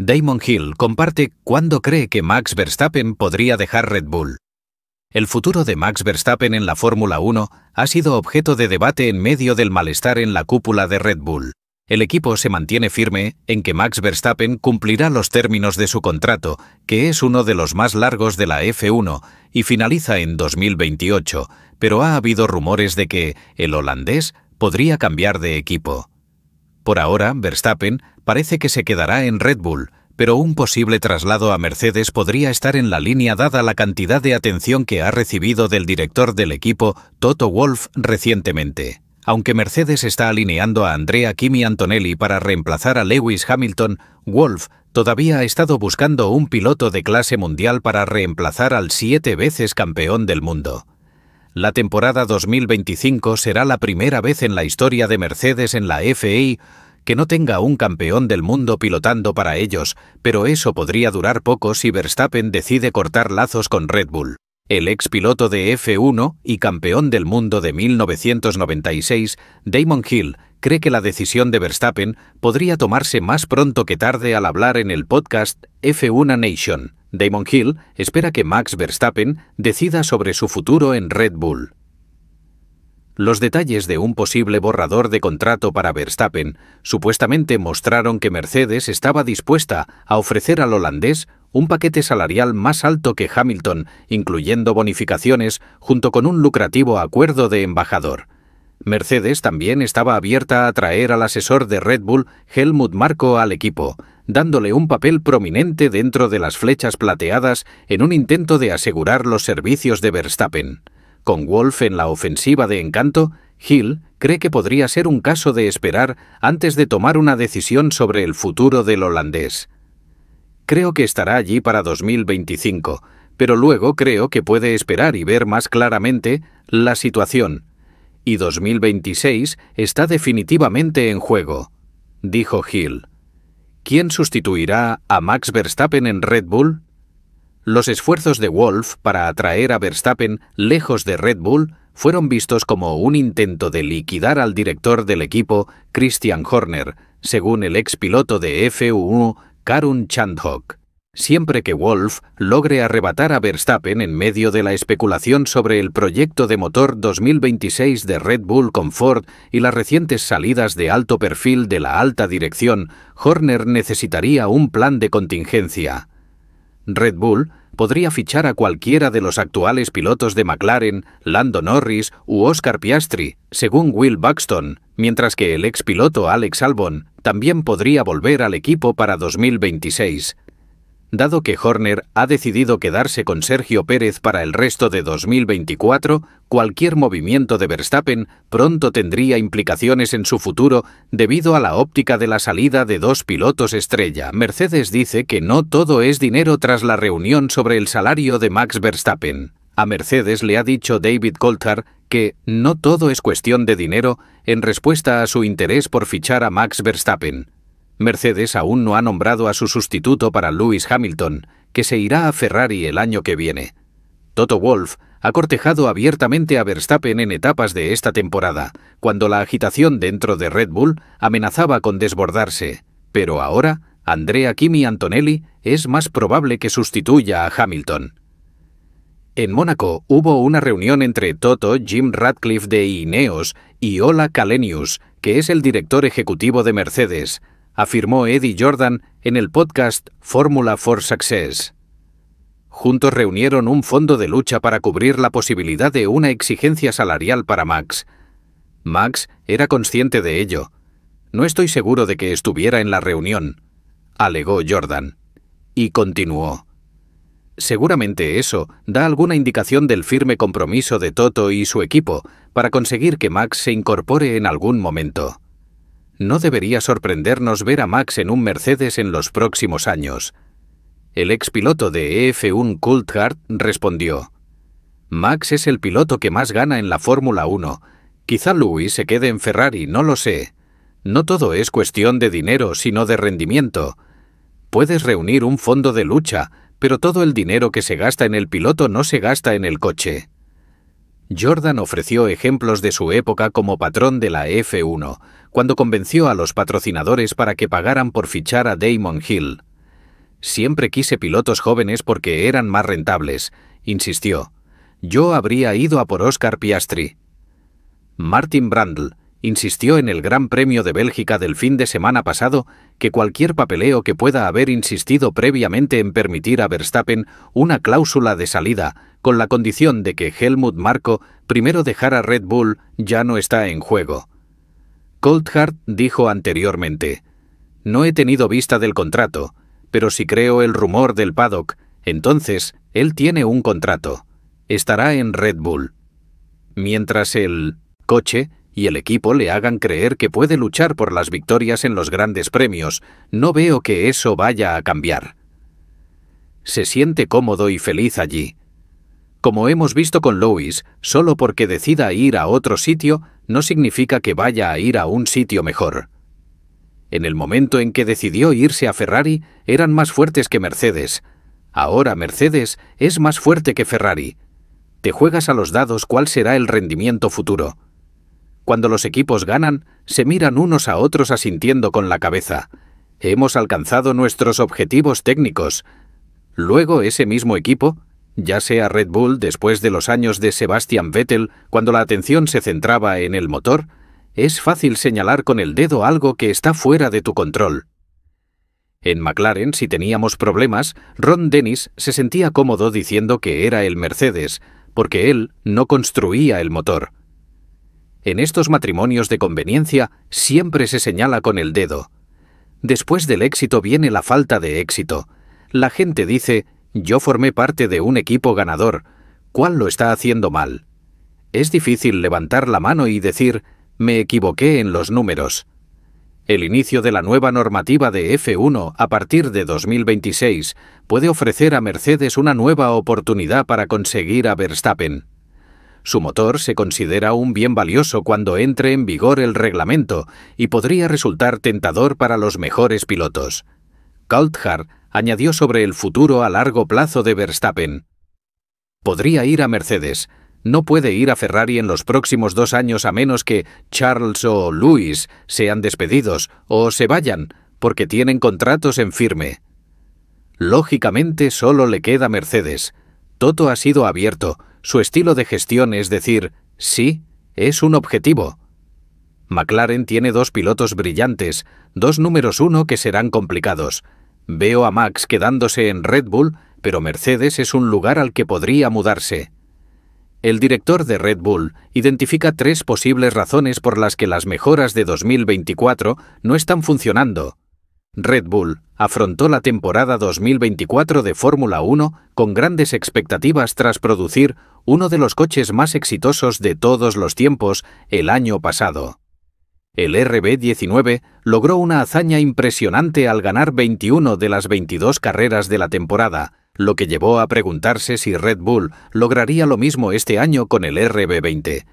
Damon Hill comparte cuándo cree que Max Verstappen podría dejar Red Bull. El futuro de Max Verstappen en la Fórmula 1 ha sido objeto de debate en medio del malestar en la cúpula de Red Bull. El equipo se mantiene firme en que Max Verstappen cumplirá los términos de su contrato, que es uno de los más largos de la F1, y finaliza en 2028, pero ha habido rumores de que el holandés podría cambiar de equipo. Por ahora, Verstappen parece que se quedará en Red Bull, pero un posible traslado a Mercedes podría estar en la línea dada la cantidad de atención que ha recibido del director del equipo, Toto Wolff, recientemente. Aunque Mercedes está alineando a Andrea Kimi Antonelli para reemplazar a Lewis Hamilton, Wolff todavía ha estado buscando un piloto de clase mundial para reemplazar al siete veces campeón del mundo la temporada 2025 será la primera vez en la historia de Mercedes en la FI que no tenga un campeón del mundo pilotando para ellos, pero eso podría durar poco si Verstappen decide cortar lazos con Red Bull. El ex piloto de F1 y campeón del mundo de 1996, Damon Hill, cree que la decisión de Verstappen podría tomarse más pronto que tarde al hablar en el podcast F1 Nation, Damon Hill espera que Max Verstappen decida sobre su futuro en Red Bull. Los detalles de un posible borrador de contrato para Verstappen supuestamente mostraron que Mercedes estaba dispuesta a ofrecer al holandés un paquete salarial más alto que Hamilton, incluyendo bonificaciones, junto con un lucrativo acuerdo de embajador. Mercedes también estaba abierta a traer al asesor de Red Bull, Helmut Marko, al equipo, dándole un papel prominente dentro de las flechas plateadas en un intento de asegurar los servicios de Verstappen. Con Wolf en la ofensiva de encanto, Hill cree que podría ser un caso de esperar antes de tomar una decisión sobre el futuro del holandés. Creo que estará allí para 2025, pero luego creo que puede esperar y ver más claramente la situación. Y 2026 está definitivamente en juego, dijo Hill. ¿Quién sustituirá a Max Verstappen en Red Bull? Los esfuerzos de Wolf para atraer a Verstappen lejos de Red Bull fueron vistos como un intento de liquidar al director del equipo, Christian Horner, según el ex piloto de F1, Karun Chandhok siempre que Wolf logre arrebatar a Verstappen en medio de la especulación sobre el proyecto de motor 2026 de Red Bull con Ford y las recientes salidas de alto perfil de la alta dirección, Horner necesitaría un plan de contingencia. Red Bull podría fichar a cualquiera de los actuales pilotos de McLaren, Lando Norris u Oscar Piastri, según Will Buxton, mientras que el ex piloto Alex Albon también podría volver al equipo para 2026 dado que Horner ha decidido quedarse con Sergio Pérez para el resto de 2024, cualquier movimiento de Verstappen pronto tendría implicaciones en su futuro debido a la óptica de la salida de dos pilotos estrella. Mercedes dice que no todo es dinero tras la reunión sobre el salario de Max Verstappen. A Mercedes le ha dicho David Coulthard que no todo es cuestión de dinero en respuesta a su interés por fichar a Max Verstappen. Mercedes aún no ha nombrado a su sustituto para Lewis Hamilton, que se irá a Ferrari el año que viene. Toto Wolf ha cortejado abiertamente a Verstappen en etapas de esta temporada, cuando la agitación dentro de Red Bull amenazaba con desbordarse, pero ahora Andrea Kimi Antonelli es más probable que sustituya a Hamilton. En Mónaco hubo una reunión entre Toto, Jim Radcliffe de Ineos y Ola Kalenius, que es el director ejecutivo de Mercedes, afirmó Eddie Jordan en el podcast Fórmula for Success. Juntos reunieron un fondo de lucha para cubrir la posibilidad de una exigencia salarial para Max. Max era consciente de ello. No estoy seguro de que estuviera en la reunión, alegó Jordan. Y continuó. Seguramente eso da alguna indicación del firme compromiso de Toto y su equipo para conseguir que Max se incorpore en algún momento. No debería sorprendernos ver a Max en un Mercedes en los próximos años. El ex piloto de EF1 Coulthard respondió, Max es el piloto que más gana en la Fórmula 1. Quizá Louis se quede en Ferrari, no lo sé. No todo es cuestión de dinero, sino de rendimiento. Puedes reunir un fondo de lucha, pero todo el dinero que se gasta en el piloto no se gasta en el coche. Jordan ofreció ejemplos de su época como patrón de la e F1, cuando convenció a los patrocinadores para que pagaran por fichar a Damon Hill. Siempre quise pilotos jóvenes porque eran más rentables, insistió. Yo habría ido a por Oscar Piastri. Martin Brandl insistió en el Gran Premio de Bélgica del fin de semana pasado que cualquier papeleo que pueda haber insistido previamente en permitir a Verstappen una cláusula de salida, con la condición de que Helmut Marko primero dejara Red Bull, ya no está en juego. Coldhart dijo anteriormente, No he tenido vista del contrato, pero si creo el rumor del paddock, entonces él tiene un contrato. Estará en Red Bull. Mientras el coche y el equipo le hagan creer que puede luchar por las victorias en los grandes premios, no veo que eso vaya a cambiar. Se siente cómodo y feliz allí. Como hemos visto con Lewis, solo porque decida ir a otro sitio no significa que vaya a ir a un sitio mejor. En el momento en que decidió irse a Ferrari, eran más fuertes que Mercedes. Ahora Mercedes es más fuerte que Ferrari. Te juegas a los dados cuál será el rendimiento futuro. Cuando los equipos ganan, se miran unos a otros asintiendo con la cabeza. Hemos alcanzado nuestros objetivos técnicos. Luego ese mismo equipo ya sea Red Bull después de los años de Sebastian Vettel, cuando la atención se centraba en el motor, es fácil señalar con el dedo algo que está fuera de tu control. En McLaren, si teníamos problemas, Ron Dennis se sentía cómodo diciendo que era el Mercedes, porque él no construía el motor. En estos matrimonios de conveniencia siempre se señala con el dedo. Después del éxito viene la falta de éxito. La gente dice, yo formé parte de un equipo ganador. ¿Cuál lo está haciendo mal? Es difícil levantar la mano y decir, me equivoqué en los números. El inicio de la nueva normativa de F1 a partir de 2026 puede ofrecer a Mercedes una nueva oportunidad para conseguir a Verstappen. Su motor se considera un bien valioso cuando entre en vigor el reglamento y podría resultar tentador para los mejores pilotos. Coulthard añadió sobre el futuro a largo plazo de Verstappen. Podría ir a Mercedes, no puede ir a Ferrari en los próximos dos años a menos que Charles o Louis sean despedidos o se vayan, porque tienen contratos en firme. Lógicamente solo le queda Mercedes. Toto ha sido abierto, su estilo de gestión es decir, sí, es un objetivo. McLaren tiene dos pilotos brillantes, dos números uno que serán complicados. Veo a Max quedándose en Red Bull, pero Mercedes es un lugar al que podría mudarse. El director de Red Bull identifica tres posibles razones por las que las mejoras de 2024 no están funcionando. Red Bull afrontó la temporada 2024 de Fórmula 1 con grandes expectativas tras producir uno de los coches más exitosos de todos los tiempos el año pasado. El RB19 logró una hazaña impresionante al ganar 21 de las 22 carreras de la temporada, lo que llevó a preguntarse si Red Bull lograría lo mismo este año con el RB20.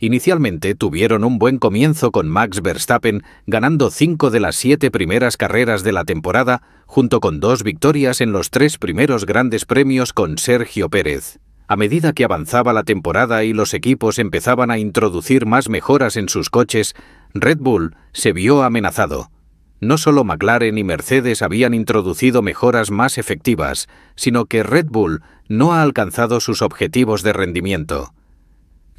Inicialmente tuvieron un buen comienzo con Max Verstappen ganando 5 de las 7 primeras carreras de la temporada, junto con dos victorias en los tres primeros grandes premios con Sergio Pérez. A medida que avanzaba la temporada y los equipos empezaban a introducir más mejoras en sus coches, Red Bull se vio amenazado. No solo McLaren y Mercedes habían introducido mejoras más efectivas, sino que Red Bull no ha alcanzado sus objetivos de rendimiento.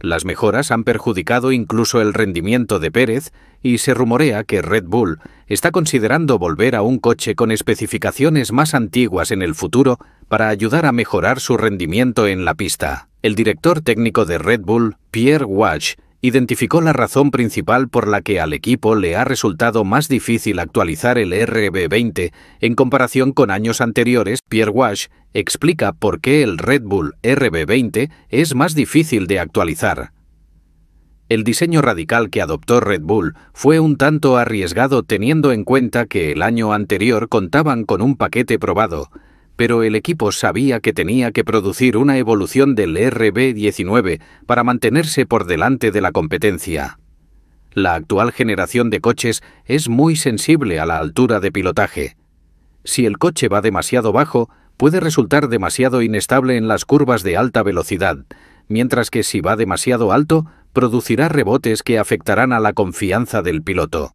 Las mejoras han perjudicado incluso el rendimiento de Pérez y se rumorea que Red Bull está considerando volver a un coche con especificaciones más antiguas en el futuro para ayudar a mejorar su rendimiento en la pista. El director técnico de Red Bull, Pierre Walsh, identificó la razón principal por la que al equipo le ha resultado más difícil actualizar el RB20 en comparación con años anteriores. Pierre Wash explica por qué el Red Bull RB20 es más difícil de actualizar. El diseño radical que adoptó Red Bull fue un tanto arriesgado teniendo en cuenta que el año anterior contaban con un paquete probado, pero el equipo sabía que tenía que producir una evolución del RB19 para mantenerse por delante de la competencia. La actual generación de coches es muy sensible a la altura de pilotaje. Si el coche va demasiado bajo, puede resultar demasiado inestable en las curvas de alta velocidad, mientras que si va demasiado alto, producirá rebotes que afectarán a la confianza del piloto.